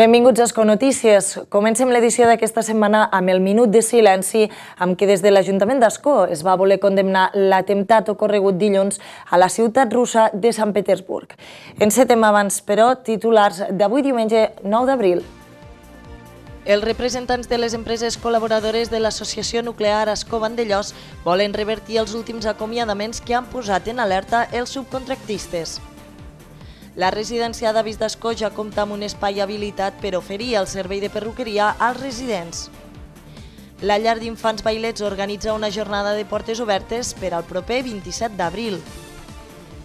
Benvinguts a Esco Notícies. Comencem l'edició d'aquesta setmana amb el minut de silenci amb què des de l'Ajuntament d'Esco es va voler condemnar l'atemptat ocorregut dilluns a la ciutat russa de Sant Petersburg. setem abans, però, titulars d'avui diumenge 9 d'abril. Els representants de les empreses col·laboradores de l'Associació Nuclear Ascó Vandellós volen revertir els últims acomiadaments que han posat en alerta els subcontractistes. La residència d'Avis d'Escó ja compta amb un espai habilitat per oferir el servei de perruqueria als residents. La llar d'infants Bailets organitza una jornada de portes obertes per al proper 27 d'abril.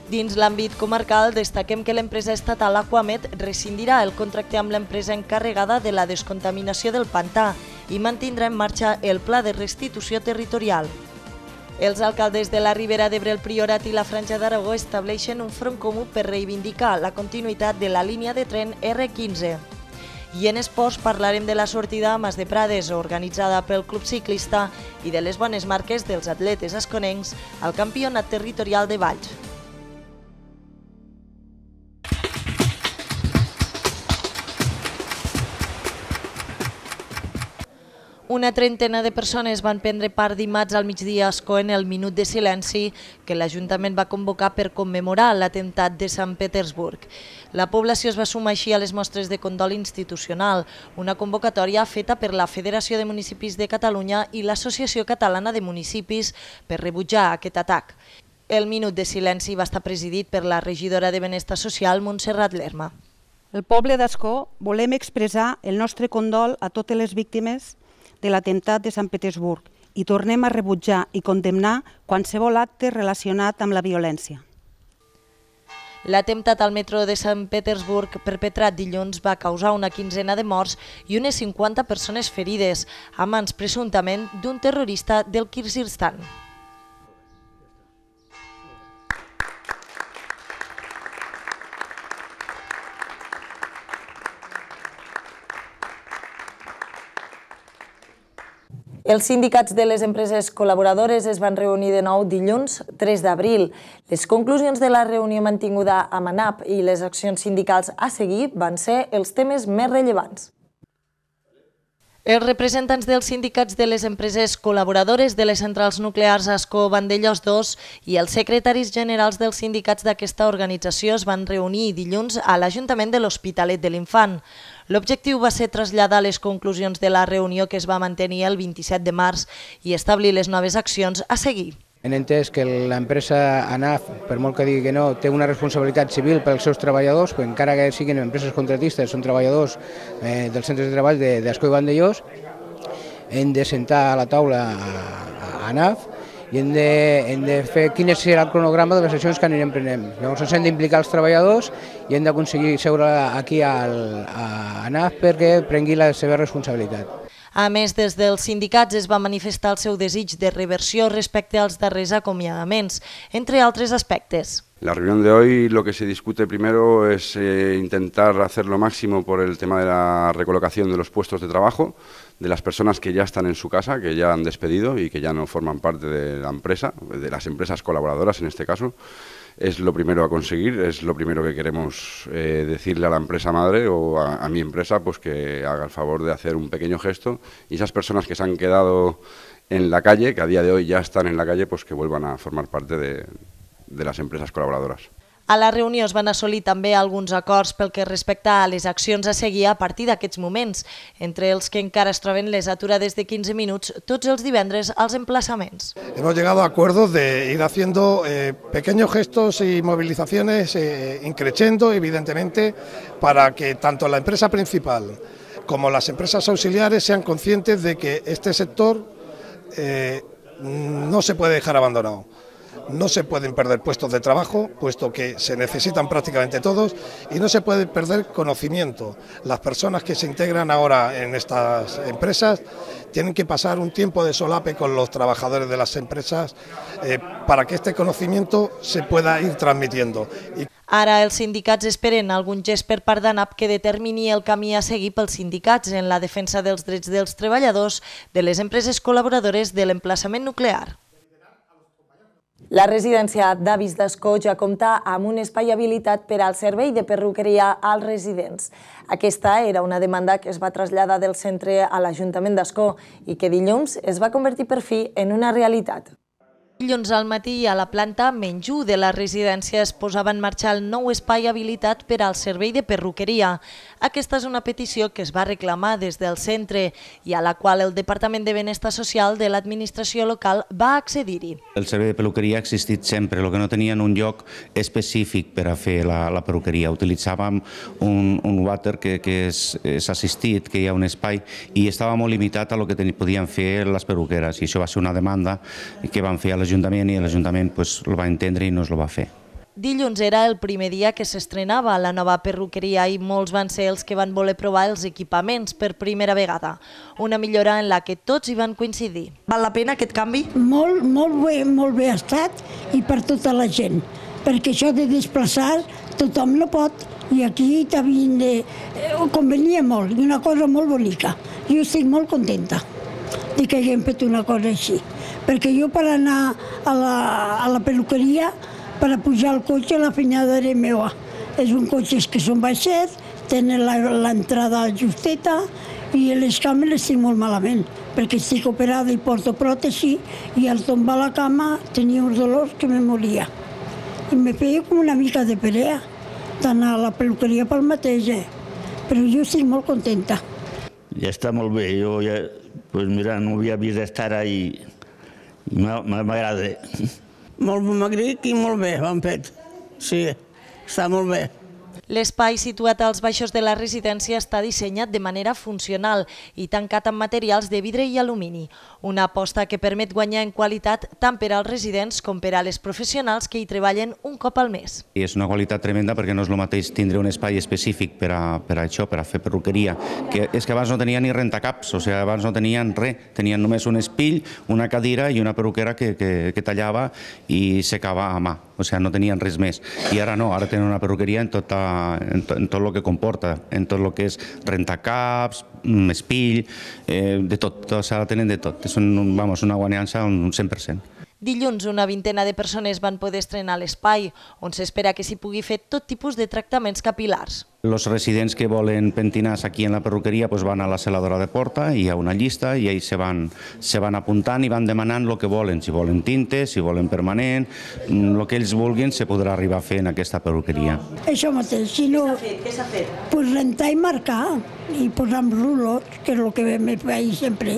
Dins l'àmbit comarcal, destaquem que l'empresa estatal Aquamet rescindirà el contracte amb l'empresa encarregada de la descontaminació del pantà i mantindrà en marxa el pla de restitució territorial. Els alcaldes de la Ribera d'Ebre, el Priorat i la Franja d'Aragó estableixen un front comú per reivindicar la continuïtat de la línia de tren R15. I en esports parlarem de la sortida a Mas de Prades, organitzada pel Club Ciclista, i de les bones marques dels atletes asconencs al Campionat Territorial de Valls. Una trentena de persones van prendre part dimarts al migdia a Escó en el minut de silenci que l'Ajuntament va convocar per commemorar l'atemptat de Sant Petersburg. La població es va sumar així a les mostres de condol institucional, una convocatòria feta per la Federació de Municipis de Catalunya i l'Associació Catalana de Municipis per rebutjar aquest atac. El minut de silenci va estar presidit per la regidora de Benestar Social, Montserrat Lerma. El poble d'Escó volem expressar el nostre condol a totes les víctimes de l'atemptat de Sant Petersburg i tornem a rebutjar i condemnar qualsevol acte relacionat amb la violència. L'atemptat al metro de Sant Petersburg perpetrat dilluns va causar una quinzena de morts i unes 50 persones ferides, a mans presumptament d'un terrorista del Kirguizistan. Els sindicats de les empreses col·laboradores es van reunir de nou dilluns 3 d'abril. Les conclusions de la reunió mantinguda amb ANAP i les accions sindicals a seguir van ser els temes més rellevants. Els representants dels sindicats de les empreses col·laboradores de les centrals nuclears Asco Vandellós 2 i els secretaris generals dels sindicats d'aquesta organització es van reunir dilluns a l'Ajuntament de l'Hospitalet de l'Infant. L'objectiu va ser traslladar les conclusions de la reunió que es va mantenir el 27 de març i establir les noves accions a seguir hem entès que l'empresa ANAF, per molt que digui que no, té una responsabilitat civil pels seus treballadors, que encara que siguin empreses contratistes, són treballadors eh, dels centres de treball d'Escoi de, i Vandellós, hem de sentar a la taula a, ANAF i hem de, hem de fer quin serà el cronograma de les sessions que anirem prenent. Llavors ens hem d'implicar els treballadors i hem d'aconseguir seure aquí al, a ANAF perquè prengui la seva responsabilitat. A més, des dels sindicats es va manifestar el seu desig de reversió respecte als darrers acomiadaments, entre altres aspectes. La reunión de hoy lo que se discute primero es eh, intentar hacer lo máximo por el tema de la recolocación de los puestos de trabajo de las personas que ya están en su casa, que ya han despedido y que ya no forman parte de la empresa, de las empresas colaboradoras en este caso. es lo primero a conseguir, es lo primero que queremos eh, decirle a la empresa madre o a, mi empresa, pues que haga el favor de hacer un pequeño gesto y esas personas que se han quedado en la calle, que a día de hoy ya están en la calle, pues que vuelvan a formar parte de las empresas colaboradoras. A la reunió es van assolir també alguns acords pel que respecta a les accions a seguir a partir d'aquests moments, entre els que encara es troben les aturades de 15 minuts tots els divendres als emplaçaments. Hemos llegado a acuerdos de ir haciendo eh, pequeños gestos y movilizaciones eh, increchendo, evidentemente, para que tanto la empresa principal como las empresas auxiliares sean conscientes de que este sector eh, no se puede dejar abandonado no se pueden perder puestos de trabajo, puesto que se necesitan prácticamente todos, y no se puede perder conocimiento. Las personas que se integran ahora en estas empresas tienen que pasar un tiempo de solape con los trabajadores de las empresas eh, para que este conocimiento se pueda ir transmitiendo. Ahora, el els sindicats esperen algún gest per d'ANAP que determine el camí a seguir pels sindicats en la defensa dels drets dels treballadors, de les empreses col·laboradores del emplazamiento nuclear. La residència d'Avis d'Escó ja compta amb un espai habilitat per al servei de perruqueria als residents. Aquesta era una demanda que es va traslladar del centre a l'Ajuntament d'Escó i que dilluns es va convertir per fi en una realitat. Dilluns al matí a la planta menys 1 de la residència es posava en marxa el nou espai habilitat per al servei de perruqueria. Aquesta és una petició que es va reclamar des del centre i a la qual el Departament de Benestar Social de l'administració local va accedir-hi. El servei de perruqueria ha existit sempre, el que no tenien un lloc específic per a fer la, la perruqueria. Utilitzàvem un, un water que, que és, és assistit, que hi ha un espai, i estava molt limitat a el que podien fer les perruqueres, i això va ser una demanda que van fer a les l'Ajuntament i l'Ajuntament pues, el va entendre i no es lo va fer. Dilluns era el primer dia que s'estrenava la nova perruqueria i molts van ser els que van voler provar els equipaments per primera vegada. Una millora en la que tots hi van coincidir. Val la pena aquest canvi? Molt, molt bé, molt bé ha estat i per tota la gent, perquè això de desplaçar tothom no pot i aquí també eh, convenia molt i una cosa molt bonica. Jo estic molt contenta i que haguem fet una cosa així. Perquè jo per anar a la, a la peluqueria, per a pujar al cotxe, la finyada era meva. És un cotxe que són baixets, tenen l'entrada justeta i les cames les tinc molt malament, perquè estic operada i porto pròtesi i al tombar la cama tenia uns dolors que me moria. I me feia com una mica de perea, tant a la peluqueria pel mateix, eh? però jo estic molt contenta. Ja està molt bé, jo ja pues mira, no havia vist estar ahí i m'agrada. Molt magric i molt bé, han fet. Sí, està molt bé. L'espai situat als baixos de la residència està dissenyat de manera funcional i tancat amb materials de vidre i alumini, una aposta que permet guanyar en qualitat tant per als residents com per a les professionals que hi treballen un cop al mes. És una qualitat tremenda perquè no és el mateix tindre un espai específic per a, per a això, per a fer perruqueria, que és que abans no tenia ni rentacaps, o sigui, abans no tenien res, tenien només un espill, una cadira i una perruquera que, que, que tallava i secava a mà, o sigui, no tenien res més. I ara no, ara tenen una perruqueria en tota en, to, en tot el que comporta, en tot el que és rentacaps, mm, espill, eh, de tot, s'ha sigui, tenen de tot. És un, vamos, una guanyança un 100%. Dilluns, una vintena de persones van poder estrenar l'espai, on s'espera que s'hi pugui fer tot tipus de tractaments capilars. Els residents que volen pentinar-se aquí en la perruqueria van a la celadora de porta, hi ha una llista i ells se van, se van apuntant i van demanant el que volen, si volen tintes, si volen permanent, el que ells vulguin se podrà arribar a fer en aquesta perruqueria. Això mateix, si no... Què s'ha fet? Pues rentar i marcar i posar amb rulot, que és el que més veig sempre.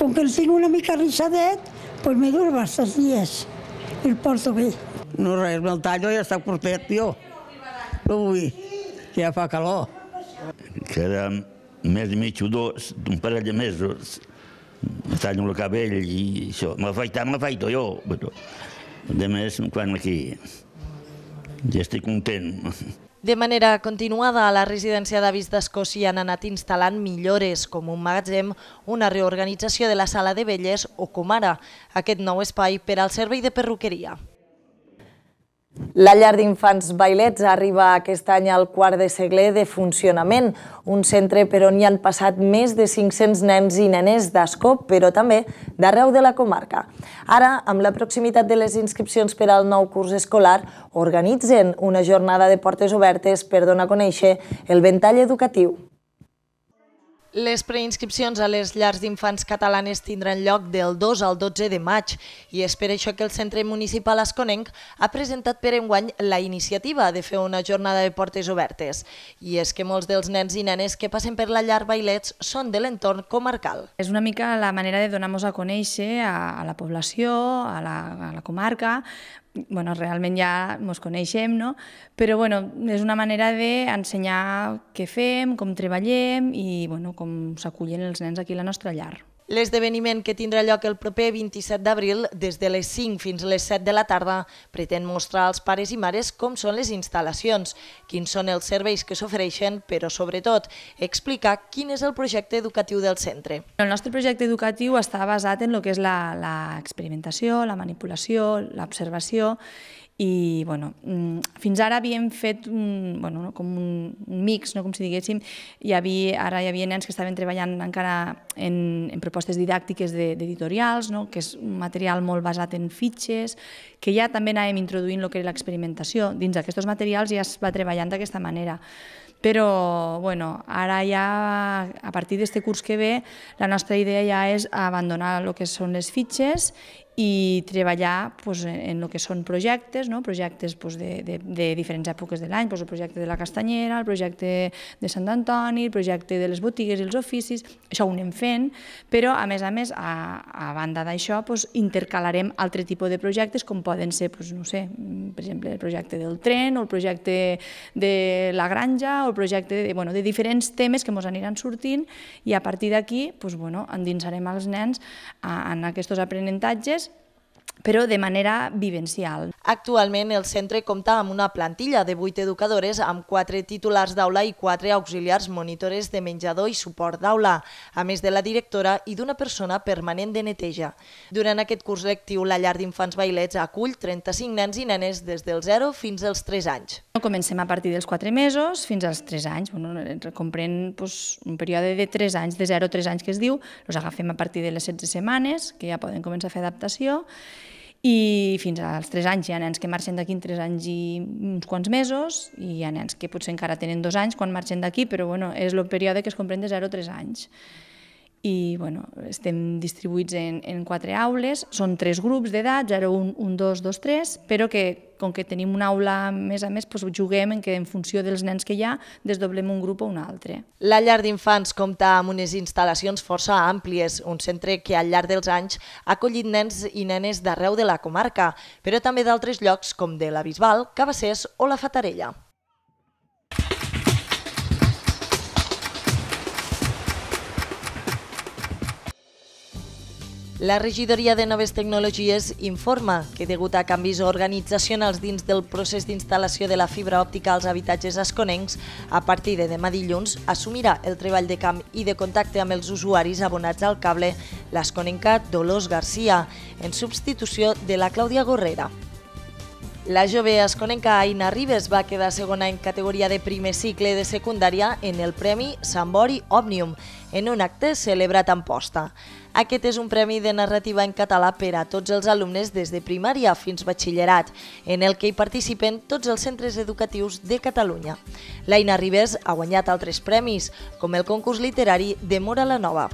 Com que el tinc una mica rissadet, Pues me dura bastants dies. El porto bé. No res, me'l tallo ja està curtet, jo. No que ja fa calor. Que era més mig o dos, un parell de mesos, me tallo el cabell i això. me m'afaito jo, però de més, quan aquí ja estic content. De manera continuada, a la residència d'avis d'Escòcia han anat instal·lant millores com un magatzem, una reorganització de la sala de velles o com ara aquest nou espai per al servei de perruqueria. La llar d'infants Bailets arriba aquest any al quart de segle de funcionament, un centre per on hi han passat més de 500 nens i nenes d'Escó, però també d'arreu de la comarca. Ara, amb la proximitat de les inscripcions per al nou curs escolar, organitzen una jornada de portes obertes per donar a conèixer el ventall educatiu. Les preinscripcions a les llars d'infants catalanes tindran lloc del 2 al 12 de maig i és per això que el Centre Municipal Esconenc ha presentat per enguany la iniciativa de fer una jornada de portes obertes. I és que molts dels nens i nenes que passen per la llar Bailets són de l'entorn comarcal. És una mica la manera de donar-nos a conèixer a, la població, a la, a la comarca, bueno, realment ja ens coneixem, no? però bueno, és una manera d'ensenyar què fem, com treballem i bueno, com s'acullen els nens aquí a la nostra llar. L'esdeveniment que tindrà lloc el proper 27 d'abril, des de les 5 fins a les 7 de la tarda, pretén mostrar als pares i mares com són les instal·lacions, quins són els serveis que s'ofereixen, però sobretot explicar quin és el projecte educatiu del centre. El nostre projecte educatiu està basat en el que és l'experimentació, la, la, experimentació, la manipulació, l'observació i bueno, mm, fins ara havíem fet un, bueno, no, com un, mix, no, com si diguéssim, hi havia, ara hi havia nens que estaven treballant encara en, en propostes didàctiques d'editorials, de, no, que és un material molt basat en fitxes, que ja també anàvem introduint el que era l'experimentació. Dins d'aquests materials ja es va treballant d'aquesta manera però bueno, ara ja a partir d'aquest curs que ve la nostra idea ja és abandonar el que són les fitxes i treballar pues, en el que són projectes, no? projectes pues, de, de, de diferents èpoques de l'any, pues, el projecte de la castanyera, el projecte de Sant Antoni, el projecte de les botigues i els oficis, això ho anem fent, però a més a més, a, a banda d'això, pues, intercalarem altre tipus de projectes com poden ser, pues, no sé, per exemple, el projecte del tren o el projecte de la granja o el projecte de, bueno, de diferents temes que ens aniran sortint i a partir d'aquí pues, bueno, endinsarem els nens en aquests aprenentatges però de manera vivencial. Actualment el centre compta amb una plantilla de 8 educadores amb 4 titulars d'aula i 4 auxiliars monitores de menjador i suport d'aula, a més de la directora i d'una persona permanent de neteja. Durant aquest curs lectiu, la llar d'infants bailets acull 35 nens i nenes des del 0 fins als 3 anys. Comencem a partir dels 4 mesos fins als 3 anys. Bueno, comprèn pues, un període de 3 anys, de 0 a 3 anys que es diu, els agafem a partir de les 16 setmanes, que ja poden començar a fer adaptació, i fins als 3 anys. Hi ha nens que marxen d'aquí en 3 anys i uns quants mesos, i hi ha nens que potser encara tenen 2 anys quan marxen d'aquí, però bueno, és el període que es comprèn de 0 a 3 anys i bueno, estem distribuïts en, en quatre aules, són tres grups d'edat, 0, 1, 1, 2, 2, 3, però que com que tenim una aula més a més, doncs juguem en que en funció dels nens que hi ha desdoblem un grup o un altre. La llar d'infants compta amb unes instal·lacions força àmplies, un centre que al llarg dels anys ha acollit nens i nenes d'arreu de la comarca, però també d'altres llocs com de la Bisbal, Cabassers o la Fatarella. La regidoria de Noves Tecnologies informa que, degut a canvis organitzacionals dins del procés d'instal·lació de la fibra òptica als habitatges esconencs, a partir de demà dilluns assumirà el treball de camp i de contacte amb els usuaris abonats al cable l'asconenca Dolors Garcia, en substitució de la Clàudia Gorrera. La jove esconenca Aina Ribes va quedar segona en categoria de primer cicle de secundària en el Premi Sambori Òmnium, en un acte celebrat en posta. Aquest és un premi de narrativa en català per a tots els alumnes des de primària fins batxillerat, en el que hi participen tots els centres educatius de Catalunya. L'Aina Ribés ha guanyat altres premis, com el concurs literari de Mora la Nova.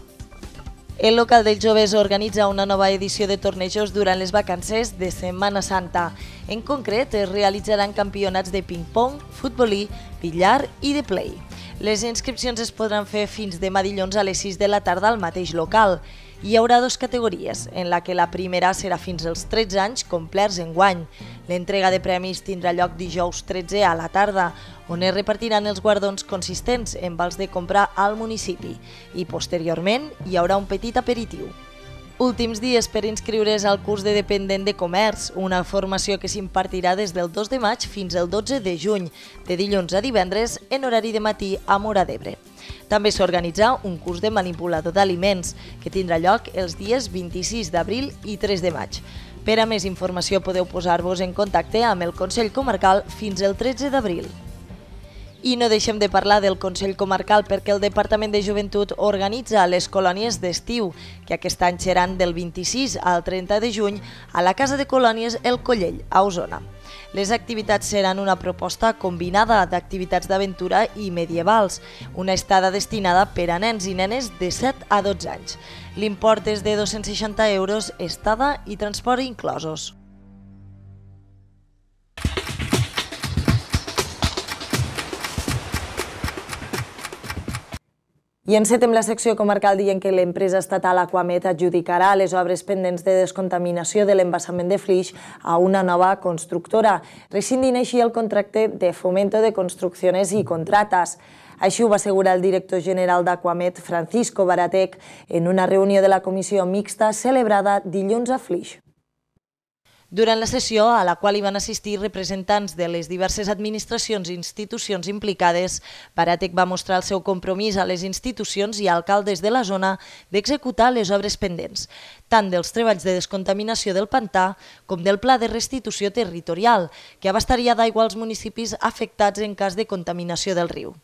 El local dels joves organitza una nova edició de tornejos durant les vacances de Setmana Santa. En concret, es realitzaran campionats de ping-pong, futbolí, billar i de play. Les inscripcions es podran fer fins demà dilluns a les 6 de la tarda al mateix local. Hi haurà dues categories, en la que la primera serà fins als 13 anys complerts en guany. L'entrega de premis tindrà lloc dijous 13 a la tarda, on es repartiran els guardons consistents en vals de comprar al municipi i posteriorment hi haurà un petit aperitiu. Últims dies per inscriure's al curs de dependent de comerç, una formació que s'impartirà des del 2 de maig fins al 12 de juny, de dilluns a divendres en horari de matí a Mora d'Ebre. També s'organitza un curs de manipulador d'aliments que tindrà lloc els dies 26 d'abril i 3 de maig. Per a més informació podeu posar-vos en contacte amb el Consell Comarcal fins el 13 d'abril. I no deixem de parlar del Consell Comarcal perquè el Departament de Joventut organitza les colònies d'estiu, que aquest any seran del 26 al 30 de juny a la Casa de Colònies El Collell, a Osona. Les activitats seran una proposta combinada d'activitats d'aventura i medievals, una estada destinada per a nens i nenes de 7 a 12 anys. L'import és de 260 euros, estada i transport inclosos. I encetem la secció comarcal dient que l'empresa estatal Aquamet adjudicarà les obres pendents de descontaminació de l'embassament de Flix a una nova constructora, rescindint així el contracte de fomento de construcciones i contrates. Així ho va assegurar el director general d'Aquamet, Francisco Baratec, en una reunió de la comissió mixta celebrada dilluns a Flix. Durant la sessió, a la qual hi van assistir representants de les diverses administracions i institucions implicades, Paratec va mostrar el seu compromís a les institucions i alcaldes de la zona d'executar les obres pendents, tant dels treballs de descontaminació del pantà com del Pla de Restitució Territorial, que abastaria d'aigua als municipis afectats en cas de contaminació del riu.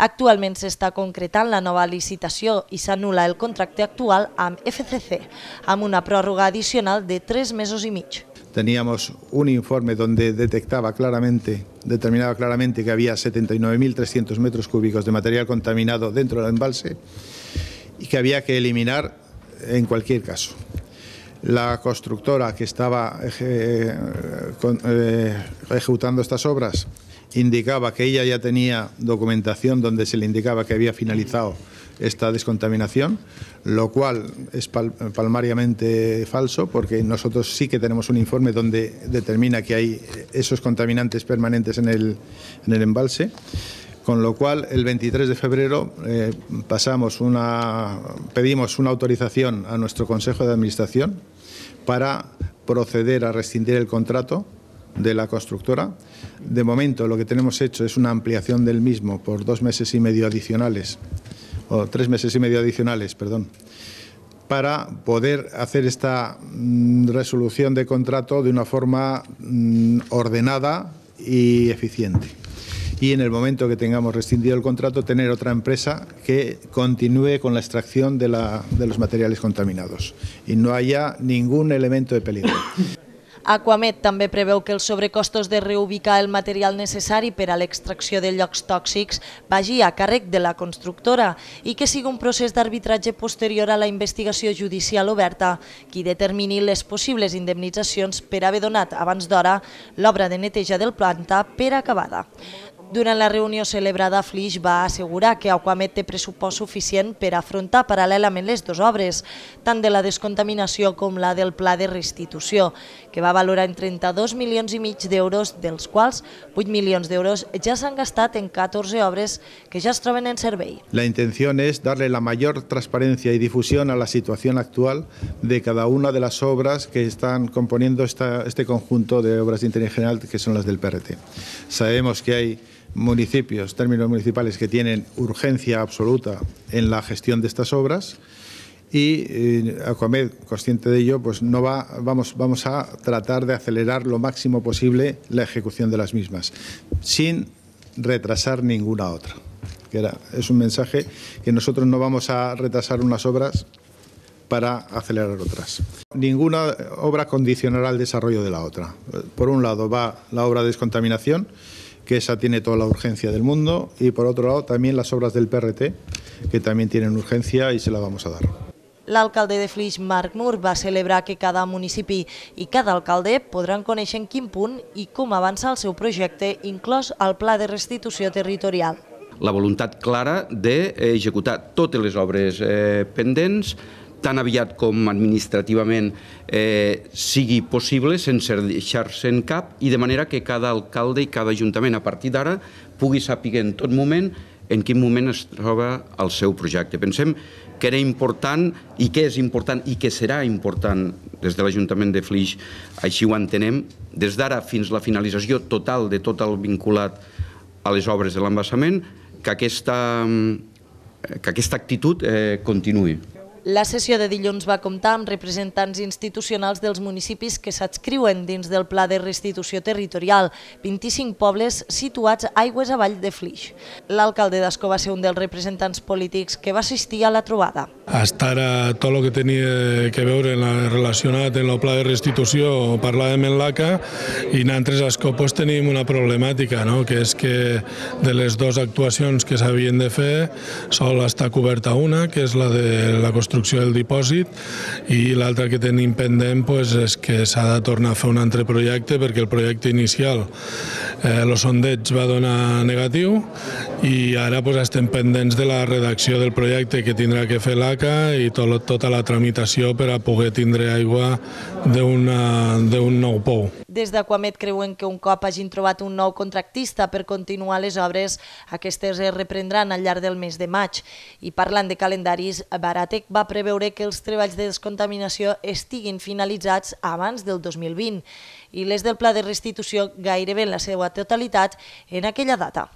Actualment s'està concretant la nova licitació i s'anul·la el contracte actual amb FCC, amb una pròrroga addicional de 3 mesos i mig. teníamos un informe donde detectaba claramente, determinaba claramente que había 79.300 metros cúbicos de material contaminado dentro del embalse y que había que eliminar en cualquier caso la constructora que estaba eh, ejecutando estas obras indicaba que ella ya tenía documentación donde se le indicaba que había finalizado esta descontaminación, lo cual es palmariamente falso porque nosotros sí que tenemos un informe donde determina que hay esos contaminantes permanentes en el, embalse. Con lo cual, el 23 de febrero eh, pasamos una, pedimos una autorización a nuestro Consejo de Administración para proceder a rescindir el contrato de la constructora. De momento lo que tenemos hecho es una ampliación del mismo por dos meses y medio adicionales, o tres meses y medio adicionales, perdón, para poder hacer esta mm, resolución de contrato de una forma mm, ordenada y eficiente. y en el momento que tengamos rescindido el contrato tener otra empresa que continúe con la extracción de, la, de los materiales contaminados y no haya ningún elemento de peligro. Aquamet també preveu que els sobrecostos de reubicar el material necessari per a l'extracció de llocs tòxics vagi a càrrec de la constructora i que sigui un procés d'arbitratge posterior a la investigació judicial oberta qui determini les possibles indemnitzacions per haver donat abans d'hora l'obra de neteja del planta per acabada. Durant la reunió celebrada, Flix va assegurar que Aquamet té pressupost suficient per afrontar paral·lelament les dues obres, tant de la descontaminació com la del pla de restitució, que va valorar en 32 milions i mig d'euros, dels quals 8 milions d'euros ja s'han gastat en 14 obres que ja es troben en servei. La intenció és darle la major transparència i difusió a la situació actual de cada una de les obres que estan component aquest conjunt d'obres de general que són les del PRT. Sabem que ha municipios, términos municipales que tienen urgencia absoluta en la gestión de estas obras y a eh, Acomed, consciente de ello, pues no va, vamos, vamos a tratar de acelerar lo máximo posible la ejecución de las mismas, sin retrasar ninguna otra. Que era, es un mensaje que nosotros no vamos a retrasar unas obras para acelerar otras. Ninguna obra condicionará el desarrollo de la otra. Por un lado va la obra de descontaminación, que esa tiene toda la urgencia del mundo, y por otro lado también las obras del PRT, que también tienen urgencia y se la vamos a dar. L'alcalde de Flix, Marc Mur, va celebrar que cada municipi i cada alcalde podran conèixer en quin punt i com avança el seu projecte, inclòs el Pla de Restitució Territorial. La voluntat clara d'executar totes les obres eh, pendents, tan aviat com administrativament eh, sigui possible, sense deixar-se en cap, i de manera que cada alcalde i cada ajuntament a partir d'ara pugui saber en tot moment en quin moment es troba el seu projecte. Pensem que era important i que és important i que serà important des de l'Ajuntament de Flix, així ho entenem, des d'ara fins la finalització total de tot el vinculat a les obres de l'embassament, que aquesta, que aquesta actitud eh, continuï. La sessió de dilluns va comptar amb representants institucionals dels municipis que s'adscriuen dins del Pla de Restitució Territorial, 25 pobles situats aigües avall de Flix. L'alcalde d'Escó va ser un dels representants polítics que va assistir a la trobada. estar a tot el que tenia que veure relacionat amb el Pla de Restitució, parlàvem en l'ACA, i nosaltres a Escó pues, tenim una problemàtica, no? que és que de les dues actuacions que s'havien de fer sol està coberta una, que és la de la construcció construcció del dipòsit i l'altre que tenim pendent pues, és que s'ha de tornar a fer un altre projecte perquè el projecte inicial el eh, los sondeig va donar negatiu i ara pues, estem pendents de la redacció del projecte que tindrà que fer l'ACA i tot, tota la tramitació per a poder tindre aigua d'un nou pou. Des de Quamet creuen que un cop hagin trobat un nou contractista per continuar les obres, aquestes es reprendran al llarg del mes de maig. I parlant de calendaris, Baratec va preveure que els treballs de descontaminació estiguin finalitzats abans del 2020 i les del pla de restitució gairebé en la seva totalitat en aquella data.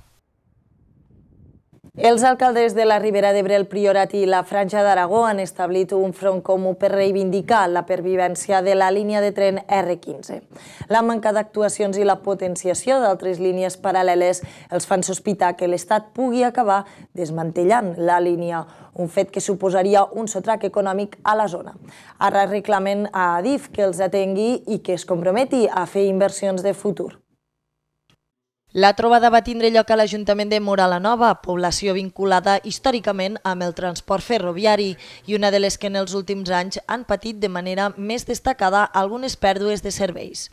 Els alcaldes de la Ribera d'Ebre, el Priorat i la Franja d'Aragó han establit un front comú per reivindicar la pervivència de la línia de tren R15. La manca d'actuacions i la potenciació d'altres línies paral·leles els fan sospitar que l'Estat pugui acabar desmantellant la línia, un fet que suposaria un sotrac econòmic a la zona. Ara reclamen a Adif que els atengui i que es comprometi a fer inversions de futur. La trobada va tindre lloc a l'Ajuntament de Morala Nova, població vinculada històricament amb el transport ferroviari i una de les que en els últims anys han patit de manera més destacada algunes pèrdues de serveis.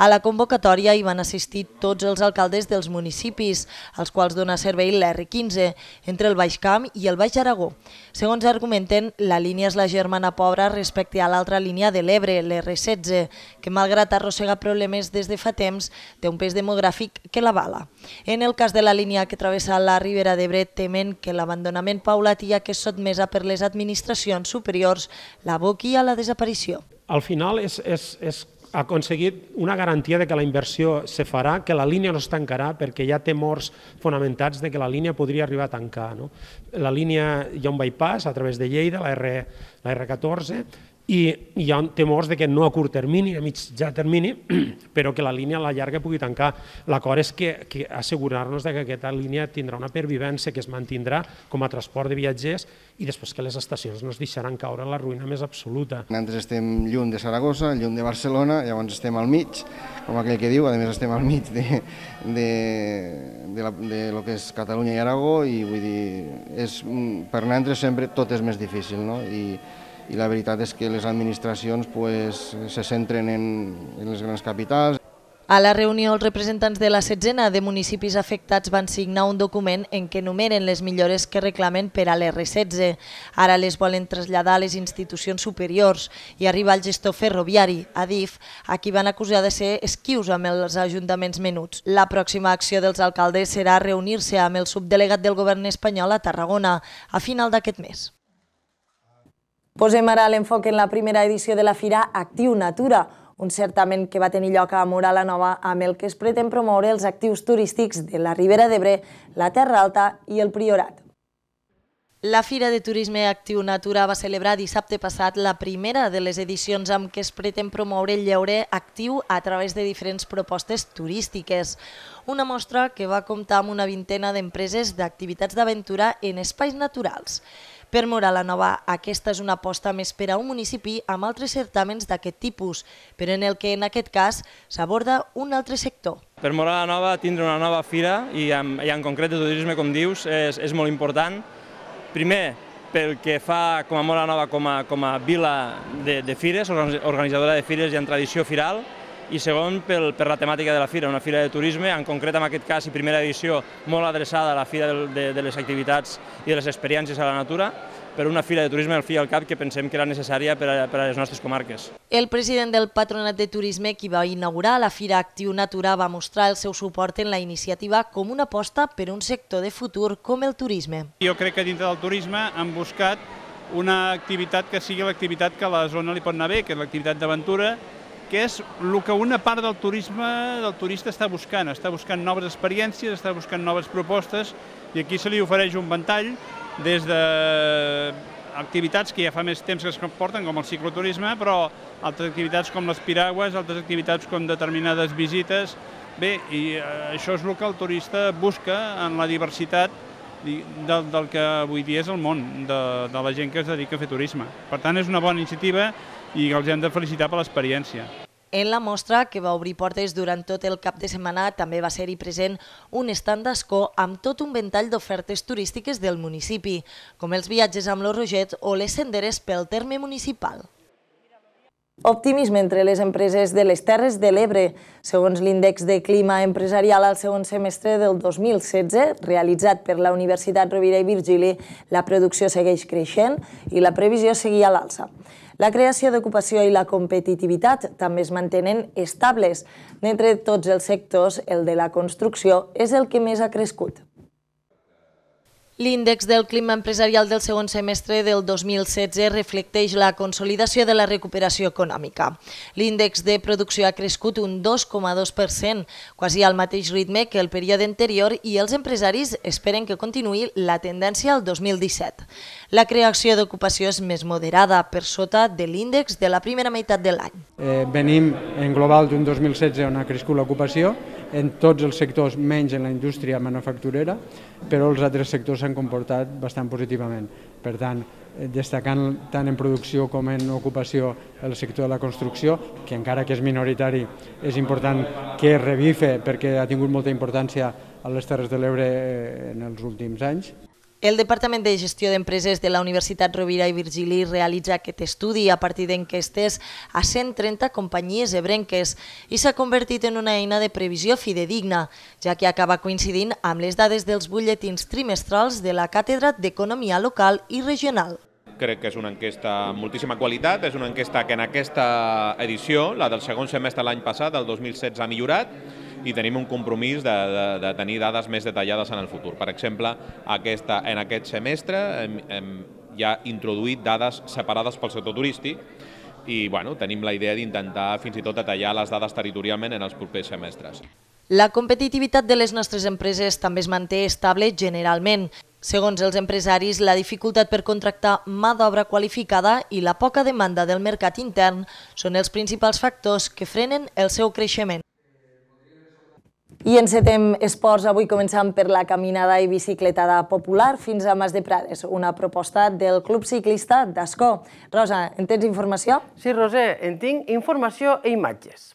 A la convocatòria hi van assistir tots els alcaldes dels municipis, als quals dona servei l'R15, entre el Baix Camp i el Baix Aragó. Segons argumenten, la línia és la germana pobra respecte a l'altra línia de l'Ebre, l'R16, que malgrat arrossegar problemes des de fa temps, té un pes demogràfic que la va Sala. En el cas de la línia que travessa la Ribera d'Ebre, temen que l'abandonament paulatí que és sotmesa per les administracions superiors l'aboqui a la desaparició. Al final és, és, és ha aconseguit una garantia de que la inversió se farà, que la línia no es tancarà, perquè hi ha temors fonamentats de que la línia podria arribar a tancar. No? La línia hi ha un bypass a través de Lleida, la, R, la R14, i hi ha temors de que no a curt termini, a ja termini, però que la línia a la llarga pugui tancar. L'acord és que, que assegurar-nos que aquesta línia tindrà una pervivència que es mantindrà com a transport de viatgers i després que les estacions no es deixaran caure a la ruïna més absoluta. Nosaltres estem lluny de Saragossa, lluny de Barcelona, llavors estem al mig, com aquell que diu, a més estem al mig de, de, de, la, de lo que és Catalunya i Aragó i vull dir, és, per nosaltres sempre tot és més difícil, no? I, i la veritat és que les administracions pues, se centren en, en les grans capitals. A la reunió, els representants de la setzena de municipis afectats van signar un document en què numeren les millores que reclamen per a l'R16. Ara les volen traslladar a les institucions superiors i arribar al gestor ferroviari, ADIF, a qui van acusar de ser esquius amb els ajuntaments menuts. La pròxima acció dels alcaldes serà reunir-se amb el subdelegat del govern espanyol a Tarragona a final d'aquest mes. Posem ara l'enfoc en la primera edició de la Fira Actiu Natura, un certamen que va tenir lloc a Mora la Nova amb el que es pretén promoure els actius turístics de la Ribera d'Ebre, la Terra Alta i el Priorat. La Fira de Turisme Actiu Natura va celebrar dissabte passat la primera de les edicions amb què es pretén promoure el lleure actiu a través de diferents propostes turístiques. Una mostra que va comptar amb una vintena d'empreses d'activitats d'aventura en espais naturals. Per Morala Nova, aquesta és una aposta més per a un municipi amb altres certaments d'aquest tipus, però en el que en aquest cas s'aborda un altre sector. Per Morala Nova tindre una nova fira i en, i en concret el turisme, com dius, és, és molt important. Primer, pel que fa com a Morala Nova com a, com a vila de, de fires, organitzadora de fires i en tradició firal, i segon pel, per la temàtica de la fira, una fira de turisme, en concret en aquest cas i primera edició molt adreçada a la fira de, de, de les activitats i de les experiències a la natura, per una fira de turisme al fi i al cap que pensem que era necessària per a, per a les nostres comarques. El president del Patronat de Turisme, qui va inaugurar la Fira Actiu Natura, va mostrar el seu suport en la iniciativa com una aposta per un sector de futur com el turisme. Jo crec que dintre del turisme han buscat una activitat que sigui l'activitat que a la zona li pot anar bé, que és l'activitat d'aventura, que és el que una part del turisme, del turista està buscant. Està buscant noves experiències, està buscant noves propostes i aquí se li ofereix un ventall des de activitats que ja fa més temps que es comporten, com el cicloturisme, però altres activitats com les piragües, altres activitats com determinades visites. Bé, i eh, això és el que el turista busca en la diversitat del, del que avui dia és el món, de, de la gent que es dedica a fer turisme. Per tant, és una bona iniciativa i els hem de felicitar per l'experiència. En la mostra, que va obrir portes durant tot el cap de setmana, també va ser-hi present un estand d'escó amb tot un ventall d'ofertes turístiques del municipi, com els viatges amb los rogets o les senderes pel terme municipal. Optimisme entre les empreses de les Terres de l'Ebre. Segons l'índex de clima empresarial al segon semestre del 2016, realitzat per la Universitat Rovira i Virgili, la producció segueix creixent i la previsió seguia a l'alça. La creació d'ocupació i la competitivitat també es mantenen estables. D'entre tots els sectors, el de la construcció és el que més ha crescut. L'índex del clima empresarial del segon semestre del 2016 reflecteix la consolidació de la recuperació econòmica. L'índex de producció ha crescut un 2,2%, quasi al mateix ritme que el període anterior i els empresaris esperen que continuï la tendència al 2017. La creació d'ocupació és més moderada, per sota de l'índex de la primera meitat de l'any. Eh, venim en global d'un 2016 on ha crescut l'ocupació, en tots els sectors menys en la indústria manufacturera, però els altres sectors s'han comportat bastant positivament. Per tant, eh, destacant tant en producció com en ocupació el sector de la construcció, que encara que és minoritari és important que revife perquè ha tingut molta importància a les Terres de l'Ebre eh, en els últims anys. El Departament de Gestió d'Empreses de la Universitat Rovira i Virgili realitza aquest estudi a partir d'enquestes a 130 companyies ebrenques i s'ha convertit en una eina de previsió fidedigna, ja que acaba coincidint amb les dades dels butlletins trimestrals de la Càtedra d'Economia Local i Regional crec que és una enquesta amb moltíssima qualitat, és una enquesta que en aquesta edició, la del segon semestre de l'any passat, el 2016, ha millorat, i tenim un compromís de, de, de tenir dades més detallades en el futur. Per exemple, aquesta, en aquest semestre hem, hem ja introduït dades separades pel sector turístic i bueno, tenim la idea d'intentar fins i tot detallar les dades territorialment en els propers semestres. La competitivitat de les nostres empreses també es manté estable generalment. Segons els empresaris, la dificultat per contractar mà d'obra qualificada i la poca demanda del mercat intern són els principals factors que frenen el seu creixement. I en setem esports avui començant per la caminada i bicicletada popular fins a Mas de Prades, una proposta del Club Ciclista d'Ascó. Rosa, en tens informació? Sí, Roser, en tinc informació i e imatges.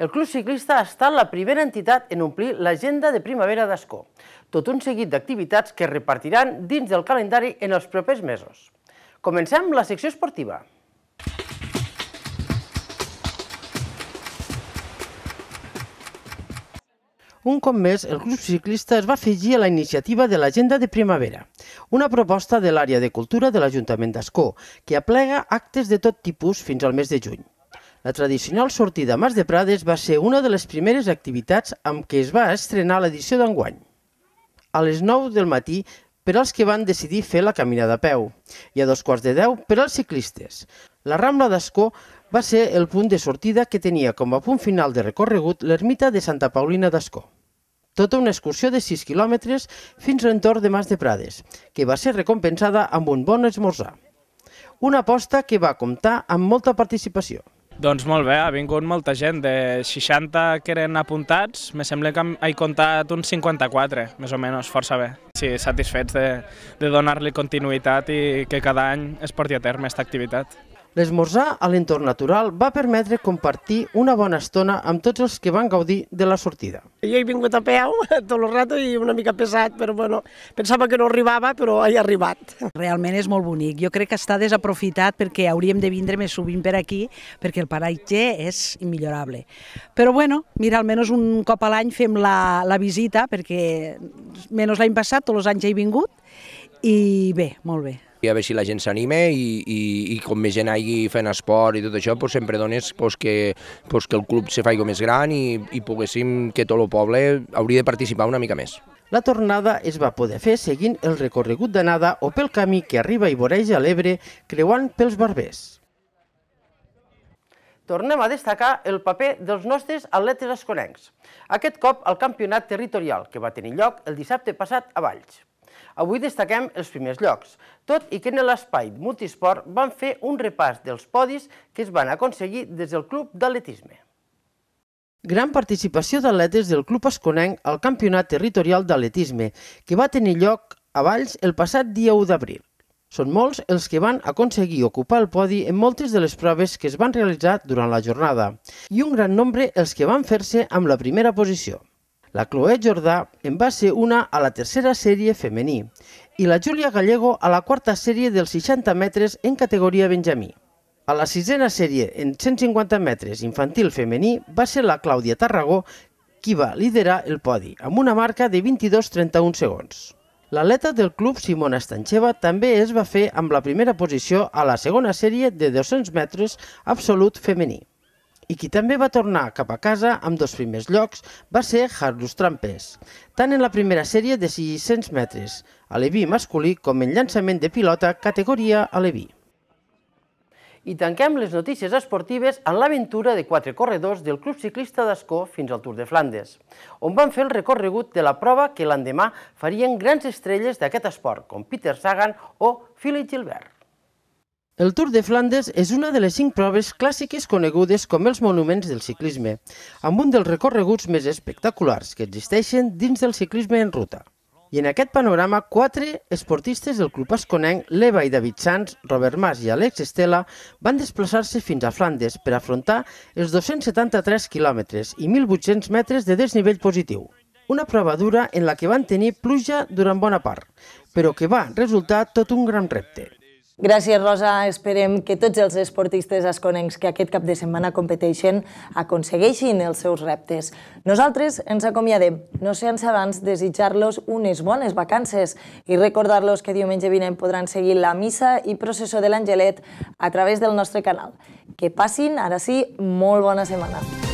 El Club Ciclista ha estat la primera entitat en omplir l'agenda de primavera d'Ascó, tot un seguit d'activitats que repartiran dins del calendari en els propers mesos. Comencem la secció esportiva. Un cop més, el Club Ciclista es va afegir a la iniciativa de l'Agenda de Primavera, una proposta de l'àrea de cultura de l'Ajuntament d'Ascó, que aplega actes de tot tipus fins al mes de juny. La tradicional sortida a Mas de Prades va ser una de les primeres activitats amb què es va estrenar l'edició d'enguany. A les 9 del matí per als que van decidir fer la caminada a peu i a dos quarts de 10, per als ciclistes. La Rambla d'Ascó va ser el punt de sortida que tenia com a punt final de recorregut l'ermita de Santa Paulina d'Ascó tota una excursió de 6 quilòmetres fins a l'entorn de Mas de Prades, que va ser recompensada amb un bon esmorzar. Una aposta que va comptar amb molta participació. Doncs molt bé, ha vingut molta gent, de 60 que eren apuntats, me sembla que he comptat uns 54, més o menys, força bé. Sí, satisfets de, de donar-li continuïtat i que cada any es porti a terme aquesta activitat. L'esmorzar a l'entorn natural va permetre compartir una bona estona amb tots els que van gaudir de la sortida. Jo he vingut a peu tot el rato i una mica pesat, però bueno, pensava que no arribava, però he arribat. Realment és molt bonic. Jo crec que està desaprofitat perquè hauríem de vindre més sovint per aquí, perquè el paratge és immillorable. Però bueno, mira, almenys un cop a l'any fem la, la visita, perquè menys l'any passat, tots els anys ja he vingut, i bé, molt bé, i a veure si la gent s'anima i, i, i com més gent hagi fent esport i tot això, pues, sempre dones pues, que, pues, que el club se faig més gran i, i poguéssim que tot el poble hauria de participar una mica més. La tornada es va poder fer seguint el recorregut d'anada o pel camí que arriba i voreja l'Ebre creuant pels barbers. Tornem a destacar el paper dels nostres atletes esconencs. Aquest cop al campionat territorial, que va tenir lloc el dissabte passat a Valls. Avui destaquem els primers llocs, tot i que en l'espai multisport van fer un repàs dels podis que es van aconseguir des del club d'atletisme. Gran participació d'atletes del club esconenc al campionat territorial d'atletisme, que va tenir lloc a Valls el passat dia 1 d'abril. Són molts els que van aconseguir ocupar el podi en moltes de les proves que es van realitzar durant la jornada i un gran nombre els que van fer-se amb la primera posició. La Chloé Jordà en va ser una a la tercera sèrie femení i la Júlia Gallego a la quarta sèrie dels 60 metres en categoria Benjamí. A la sisena sèrie en 150 metres infantil femení va ser la Clàudia Tarragó qui va liderar el podi, amb una marca de 22-31 segons. L'atleta del club Simona Estancheva també es va fer amb la primera posició a la segona sèrie de 200 metres absolut femení i qui també va tornar cap a casa amb dos primers llocs va ser Harlus Trampes, tant en la primera sèrie de 600 metres, a l'Evi masculí com en llançament de pilota categoria a l'Evi. I tanquem les notícies esportives en l'aventura de quatre corredors del Club Ciclista d'Ascó fins al Tour de Flandes, on van fer el recorregut de la prova que l'endemà farien grans estrelles d'aquest esport, com Peter Sagan o Philip Gilbert. El Tour de Flandes és una de les cinc proves clàssiques conegudes com els monuments del ciclisme, amb un dels recorreguts més espectaculars que existeixen dins del ciclisme en ruta. I en aquest panorama, quatre esportistes del club asconenc, l'Eva i David Sanz, Robert Mas i Alex Estela, van desplaçar-se fins a Flandes per afrontar els 273 quilòmetres i 1.800 metres de desnivell positiu una prova dura en la que van tenir pluja durant bona part, però que va resultar tot un gran repte. Gràcies, Rosa. Esperem que tots els esportistes esconencs que aquest cap de setmana competeixen aconsegueixin els seus reptes. Nosaltres ens acomiadem, no sense abans desitjar-los unes bones vacances i recordar-los que diumenge vinent podran seguir la missa i processó de l'Angelet a través del nostre canal. Que passin, ara sí, molt bona setmana.